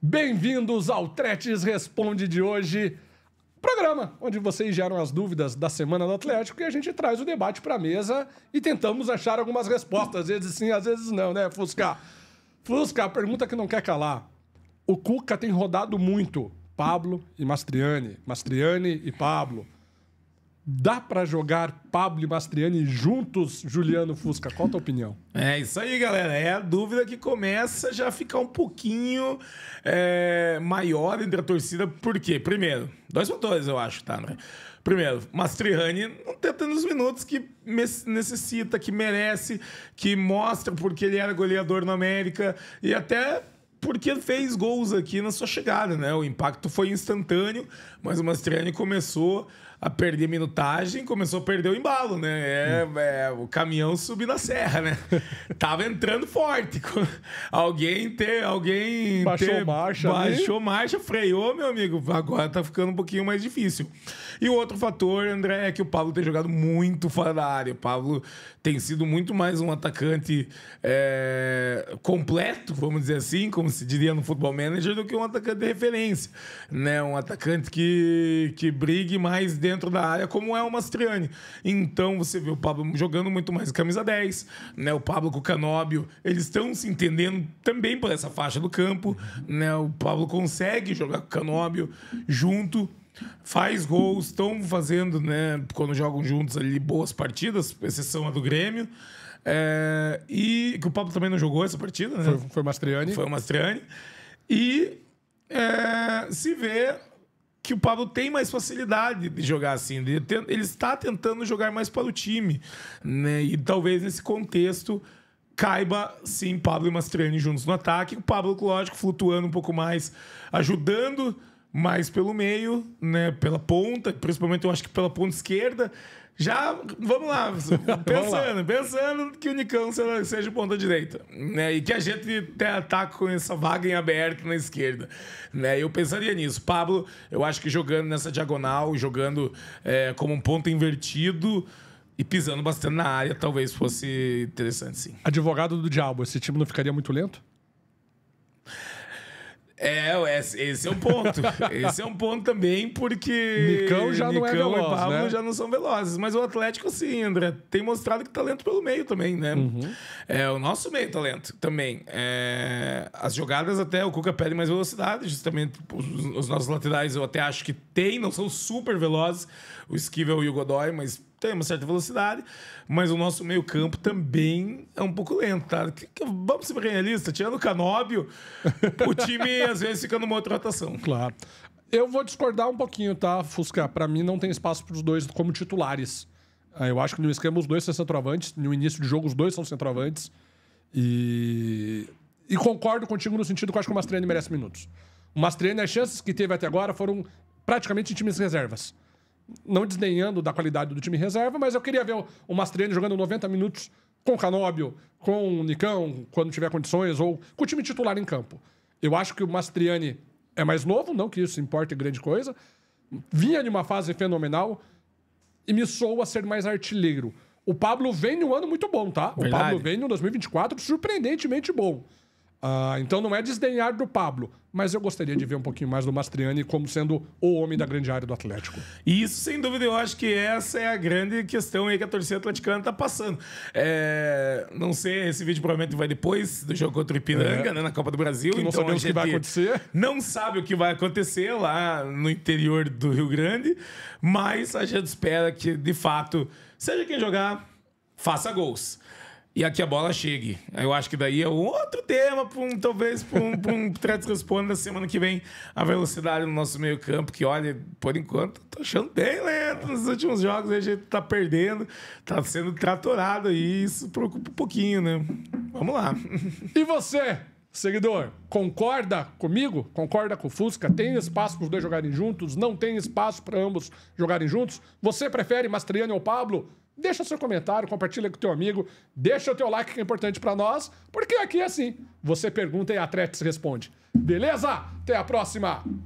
Bem-vindos ao Tretes Responde de hoje, programa onde vocês geram as dúvidas da semana do Atlético e a gente traz o debate para a mesa e tentamos achar algumas respostas, às vezes sim, às vezes não, né, Fusca? Fusca, a pergunta que não quer calar. O Cuca tem rodado muito Pablo e Mastriani, Mastriani e Pablo. Dá para jogar Pablo e Mastriani juntos, Juliano Fusca? Qual a tua opinião? É isso aí, galera. É a dúvida que começa já a ficar um pouquinho é, maior entre a torcida. Por quê? Primeiro, dois fatores, eu acho, tá? Né? Primeiro, Mastriani não tá tenta nos minutos que necessita, que merece, que mostra porque ele era goleador na América e até porque fez gols aqui na sua chegada, né? O impacto foi instantâneo, mas o Mastriani começou a perder minutagem, começou a perder o embalo, né? É, hum. é o caminhão subir na serra, né? Tava entrando forte. alguém ter, alguém baixou ter, marcha, baixou ali. marcha, freou, meu amigo. Agora tá ficando um pouquinho mais difícil. E o outro fator, André, é que o Pablo tem jogado muito fora da área. O Pablo tem sido muito mais um atacante é, completo, vamos dizer assim, como se diria no Futebol Manager, do que um atacante de referência, né? Um atacante que que brigue mais dentro da área, como é o Mastriani. Então você vê o Pablo jogando muito mais camisa 10, né? O Pablo com o Canóbio, eles estão se entendendo também por essa faixa do campo, né? O Pablo consegue jogar com o Canóbio junto faz gols, estão fazendo, né, quando jogam juntos ali, boas partidas, exceção a do Grêmio. É, e que o Pablo também não jogou essa partida, né? Foi, foi o Mastriani. Foi o Mastriani. E é, se vê que o Pablo tem mais facilidade de jogar assim. Ele, ele está tentando jogar mais para o time. Né? E talvez nesse contexto caiba sim Pablo e Mastriani juntos no ataque. O Pablo, lógico, flutuando um pouco mais, ajudando mais pelo meio, né? Pela ponta, principalmente eu acho que pela ponta esquerda. Já, vamos lá, pensando, vamos lá. pensando que o Nicão seja ponta direita, né? E que a gente até ataque com essa vaga em aberto na esquerda, né? Eu pensaria nisso. Pablo, eu acho que jogando nessa diagonal, jogando é, como um ponto invertido, e pisando bastante na área, talvez fosse interessante, sim. Advogado do diabo, esse time não ficaria muito lento? É, é, esse é um ponto. esse é um ponto também, porque. Nicão já Nicão não é veloz, e Pablo né? já não são velozes. Mas o Atlético, sim, André, tem mostrado que talento pelo meio também, né? Uhum. É, o nosso meio talento também. É, as jogadas até o Cuca pede mais velocidade, justamente. Os, os nossos laterais eu até acho que tem, não são super velozes, o Esquivel e o Godoy, mas tem uma certa velocidade, mas o nosso meio-campo também é um pouco lento, tá? Que, que, vamos ser realistas, tirando o Canóbio, o time às vezes fica numa outra rotação. Claro. Eu vou discordar um pouquinho, tá, Fusca? Para mim não tem espaço para os dois como titulares. Ah, eu acho que no esquema os dois são centroavantes, no início de jogo os dois são centroavantes. E, e concordo contigo no sentido que eu acho que o Mastriani merece minutos. O Mastriani, as chances que teve até agora foram praticamente em times reservas não desdenhando da qualidade do time reserva, mas eu queria ver o Mastriani jogando 90 minutos com o Canóbio, com o Nicão, quando tiver condições, ou com o time titular em campo. Eu acho que o Mastriani é mais novo, não que isso importe grande coisa. Vinha de uma fase fenomenal e me soa ser mais artilheiro. O Pablo vem num ano muito bom, tá? Verdade. O Pablo vem num 2024 surpreendentemente bom. Uh, então não é desdenhar do Pablo, mas eu gostaria de ver um pouquinho mais do Mastriani como sendo o homem da grande área do Atlético. Isso, sem dúvida, eu acho que essa é a grande questão aí que a torcida atleticana está passando. É, não sei, esse vídeo provavelmente vai depois do jogo contra o Ipiranga, é. né, na Copa do Brasil. Que não então sabemos o que vai acontecer. Não sabe o que vai acontecer lá no interior do Rio Grande, mas a gente espera que, de fato, seja quem jogar, faça gols e aqui a bola chegue. Eu acho que daí é outro tema, um, talvez para um, pra um Threads semana que vem, a velocidade no nosso meio campo, que olha, por enquanto, tô achando bem lento nos últimos jogos, a gente tá perdendo, tá sendo tratorado e isso preocupa um pouquinho, né? Vamos lá. E você, Seguidor, concorda comigo? Concorda com o Fusca? Tem espaço para os dois jogarem juntos? Não tem espaço para ambos jogarem juntos? Você prefere Mastriani ou Pablo? Deixa seu comentário, compartilha com teu amigo, deixa o teu like que é importante para nós, porque aqui é assim, você pergunta e a Tretes responde. Beleza? Até a próxima!